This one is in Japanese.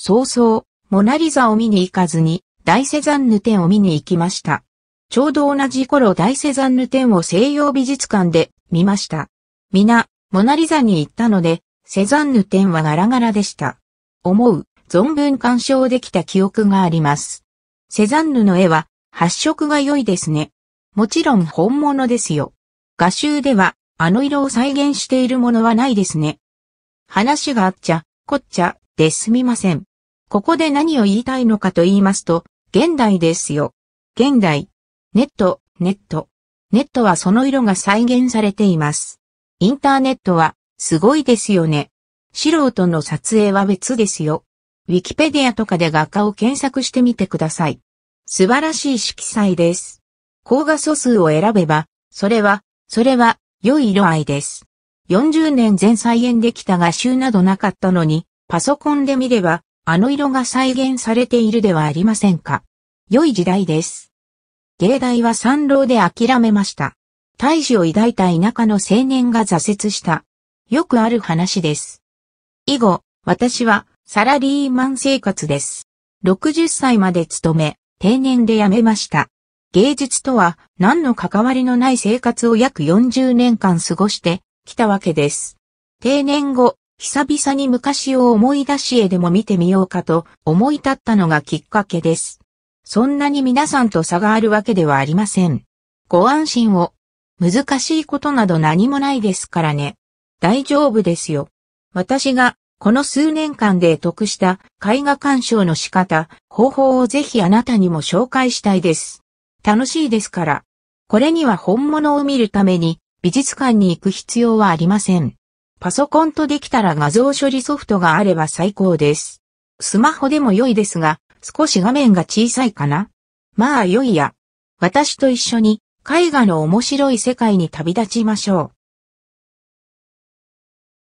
早々、モナリザを見に行かずに、大セザンヌ展を見に行きました。ちょうど同じ頃大セザンヌ展を西洋美術館で見ました。皆、モナリザに行ったので、セザンヌ展はガラガラでした。思う、存分鑑賞できた記憶があります。セザンヌの絵は発色が良いですね。もちろん本物ですよ。画集ではあの色を再現しているものはないですね。話があっちゃ、こっちゃ、ですみません。ここで何を言いたいのかと言いますと、現代ですよ。現代。ネット、ネット。ネットはその色が再現されています。インターネットは、すごいですよね。素人の撮影は別ですよ。ウィキペディアとかで画家を検索してみてください。素晴らしい色彩です。高画素数を選べば、それは、それは、良い色合いです。40年前再現できた画集などなかったのに、パソコンで見れば、あの色が再現されているではありませんか。良い時代です。芸大は三郎で諦めました。大志を抱いた田舎の青年が挫折した。よくある話です。以後、私はサラリーマン生活です。60歳まで勤め、定年で辞めました。芸術とは何の関わりのない生活を約40年間過ごしてきたわけです。定年後、久々に昔を思い出し絵でも見てみようかと思い立ったのがきっかけです。そんなに皆さんと差があるわけではありません。ご安心を。難しいことなど何もないですからね。大丈夫ですよ。私がこの数年間で得した絵画鑑賞の仕方、方法をぜひあなたにも紹介したいです。楽しいですから。これには本物を見るために美術館に行く必要はありません。パソコンとできたら画像処理ソフトがあれば最高です。スマホでも良いですが、少し画面が小さいかなまあ良いや。私と一緒に絵画の面白い世界に旅立ちましょう。